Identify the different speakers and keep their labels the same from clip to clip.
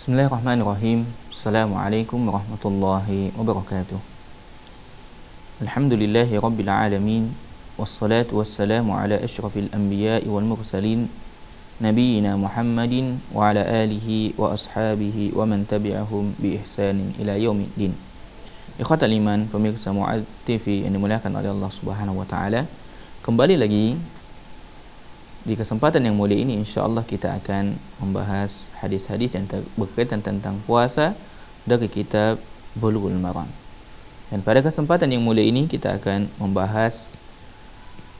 Speaker 1: بسم الله الرحمن الرحيم السلام عليكم ورحمة الله وبركاته الحمد لله رب العالمين والصلاة والسلام على أشرف الأنبياء والمرسلين نبينا محمد وعلى آله وأصحابه ومن تبعهم بإحسان إلى يوم الدين إخوة الإيمان pemirsa Mu'ad TV yang dimuliakan oleh Allah Subhanahu wa taala. Kembali lagi di kesempatan yang mulia ini insyaallah kita akan membahas hadis-hadis yang berkaitan tentang puasa dari kitab Bulughul Maram. Dan pada kesempatan yang mulia ini kita akan membahas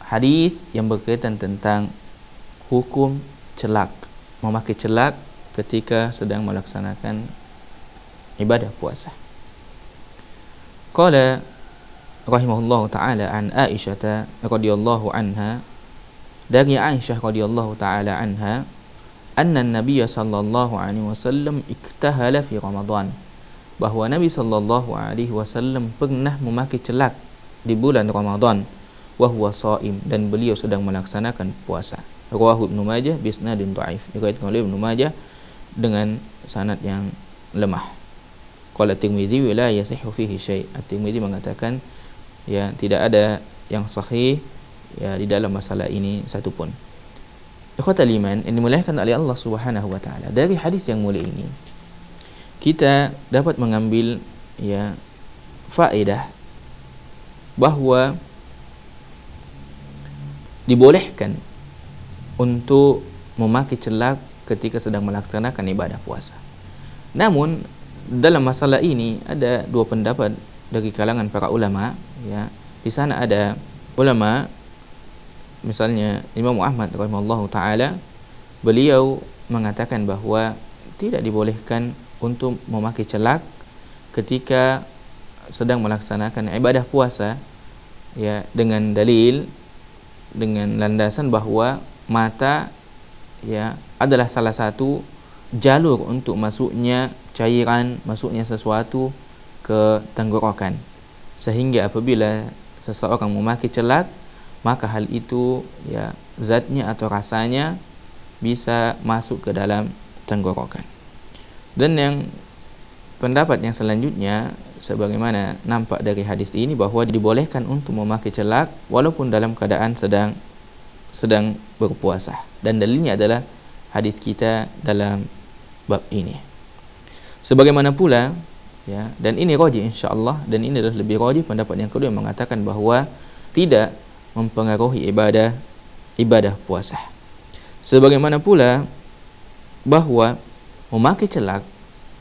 Speaker 1: hadis yang berkaitan tentang hukum celak, memakai celak ketika sedang melaksanakan ibadah puasa. Qala rahimahullahu taala an Aisyah radhiyallahu anha dari Aisyah radhiyallahu taala anha anna Nabi sallallahu alaihi wasallam iktahala fi Ramadan bahwa Nabi sallallahu alaihi wasallam pernah memakai celak di bulan Ramadan wa huwa saim dan beliau sedang melaksanakan puasa rawahu ibnu majah bi sanadin dhaif diriwayatkan oleh ibnu majah dengan sanad yang lemah qala tirmizi wa la yasihhu fihi syai' at-tirmizi mengatakan ya tidak ada yang sahih ya, di dalam masalah ini satu pun. Ikhwatul iman, ini mulaikan oleh Allah Subhanahu wa taala. Dari hadis yang mulia ini, kita dapat mengambil ya faedah bahawa dibolehkan untuk memakai celak ketika sedang melaksanakan ibadah puasa. Namun dalam masalah ini ada dua pendapat dari kalangan para ulama ya. Di sana ada ulama misalnya Imam Ahmad rahimahullahu taala beliau mengatakan bahawa tidak dibolehkan untuk memakai celak ketika sedang melaksanakan ibadah puasa ya dengan dalil dengan landasan bahawa mata ya adalah salah satu jalur untuk masuknya cairan masuknya sesuatu ke tenggorokan sehingga apabila seseorang memakai celak maka hal itu ya zatnya atau rasanya bisa masuk ke dalam tenggorokan dan yang pendapat yang selanjutnya sebagaimana nampak dari hadis ini bahwa dibolehkan untuk memakai celak walaupun dalam keadaan sedang sedang berpuasa dan dalilnya adalah hadis kita dalam bab ini sebagaimana pula ya dan ini rajih insyaallah dan ini adalah lebih rajih pendapat yang kedua yang mengatakan bahawa tidak mempengaruhi ibadah ibadah puasa. Sebagaimana pula bahwa memakai celak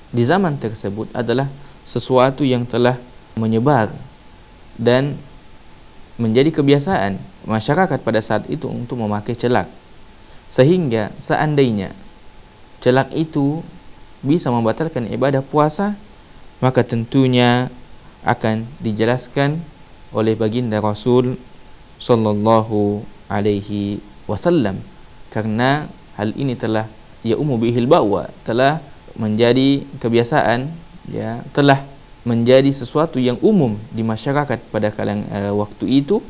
Speaker 1: di zaman tersebut adalah sesuatu yang telah menyebar dan menjadi kebiasaan masyarakat pada saat itu untuk memakai celak. Sehingga seandainya celak itu bisa membatalkan ibadah puasa, maka tentunya akan dijelaskan oleh baginda Rasul sallallahu alaihi wasallam karena hal ini telah ya umu bihil bawa telah menjadi kebiasaan ya telah menjadi sesuatu yang umum di masyarakat pada kalang e, eh, waktu itu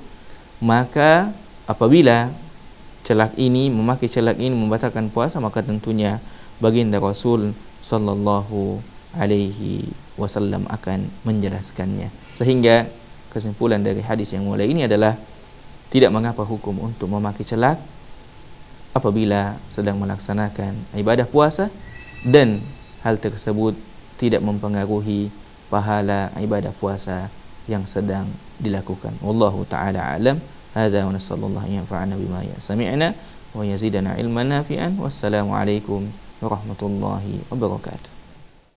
Speaker 1: maka apabila celak ini memakai celak ini membatalkan puasa maka tentunya baginda Rasul sallallahu alaihi wasallam akan menjelaskannya sehingga kesimpulan dari hadis yang mulai ini adalah tidak mengapa hukum untuk memakai celak apabila sedang melaksanakan ibadah puasa dan hal tersebut tidak mempengaruhi pahala ibadah puasa yang sedang dilakukan. Wallahu taala alam. Hadza wa nasallallahu an yanfa'ana bima sami'na wa yazidana ilman nafi'an. Wassalamu alaikum warahmatullahi wabarakatuh.